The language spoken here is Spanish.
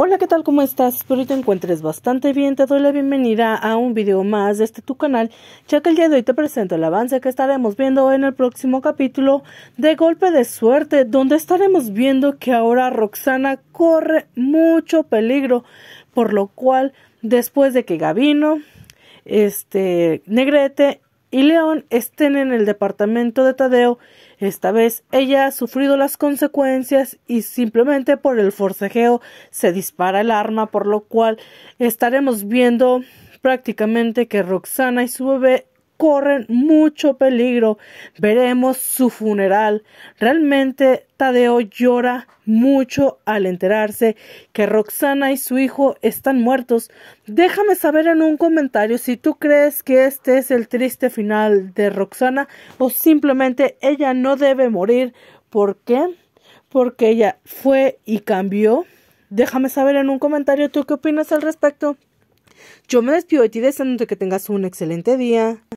Hola, ¿qué tal? ¿Cómo estás? Espero que te encuentres bastante bien. Te doy la bienvenida a un video más de este tu canal, ya que el día de hoy te presento el avance que estaremos viendo en el próximo capítulo de Golpe de Suerte, donde estaremos viendo que ahora Roxana corre mucho peligro, por lo cual después de que Gabino, este, Negrete y León estén en el departamento de Tadeo, esta vez ella ha sufrido las consecuencias y simplemente por el forcejeo se dispara el arma, por lo cual estaremos viendo prácticamente que Roxana y su bebé corren mucho peligro. Veremos su funeral. Realmente Tadeo llora mucho al enterarse que Roxana y su hijo están muertos. Déjame saber en un comentario si tú crees que este es el triste final de Roxana o simplemente ella no debe morir. ¿Por qué? Porque ella fue y cambió. Déjame saber en un comentario tú qué opinas al respecto. Yo me despido de ti deseándote que tengas un excelente día.